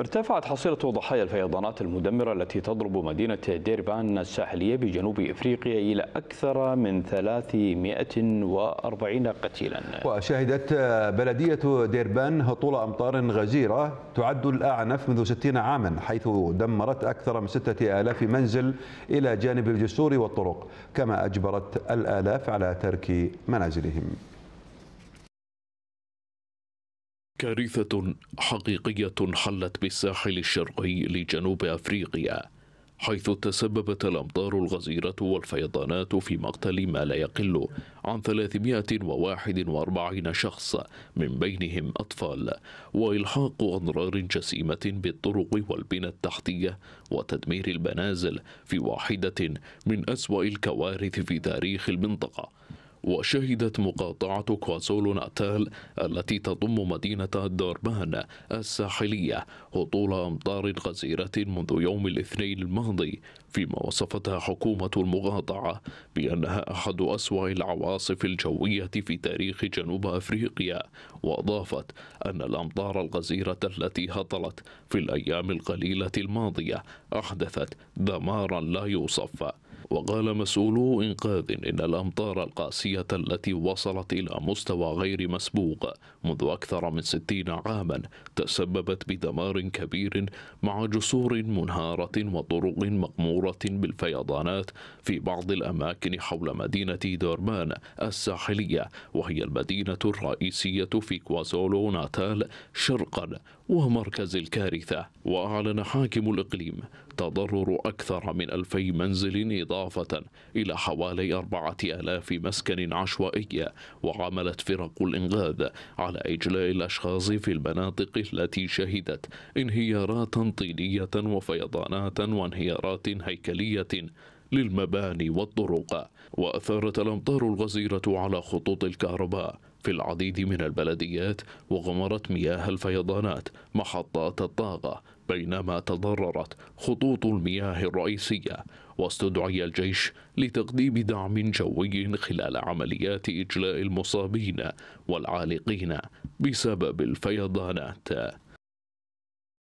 ارتفعت حصيلة ضحايا الفيضانات المدمرة التي تضرب مدينة ديربان الساحلية بجنوب إفريقيا إلى أكثر من 340 قتيلا وشهدت بلدية ديربان هطول أمطار غزيرة تعد الأعنف منذ 60 عاما حيث دمرت أكثر من 6000 منزل إلى جانب الجسور والطرق كما أجبرت الآلاف على ترك منازلهم كارثة حقيقية حلت بالساحل الشرقي لجنوب أفريقيا حيث تسببت الأمطار الغزيرة والفيضانات في مقتل ما لا يقل عن 341 شخص من بينهم أطفال وإلحاق أضرار جسيمة بالطرق والبنى التحتية وتدمير المنازل في واحدة من أسوأ الكوارث في تاريخ المنطقة وشهدت مقاطعة كواسولو ناتال التي تضم مدينة داربان الساحلية هطول أمطار غزيرة منذ يوم الاثنين الماضي فيما وصفتها حكومة المقاطعة بأنها أحد أسوأ العواصف الجوية في تاريخ جنوب أفريقيا وأضافت أن الأمطار الغزيرة التي هطلت في الأيام القليلة الماضية أحدثت دمارا لا يوصف وقال مسؤولو إنقاذ إن الأمطار القاسية التي وصلت إلى مستوى غير مسبوق منذ أكثر من ستين عاما تسببت بدمار كبير مع جسور منهارة وطرق مقمورة بالفيضانات في بعض الأماكن حول مدينة دوربان الساحلية وهي المدينة الرئيسية في كوازولو ناتال شرقا ومركز الكارثة وأعلن حاكم الإقليم تضرر أكثر من 2000 منزل إضافة إلى حوالي 4000 مسكن عشوائية وعملت فرق الإنقاذ على إجلاء الأشخاص في المناطق التي شهدت انهيارات طينية وفيضانات وانهيارات هيكلية للمباني والطرق وأثارت الأمطار الغزيرة على خطوط الكهرباء في العديد من البلديات وغمرت مياه الفيضانات محطات الطاقة بينما تضررت خطوط المياه الرئيسية واستدعي الجيش لتقديم دعم جوي خلال عمليات إجلاء المصابين والعالقين بسبب الفيضانات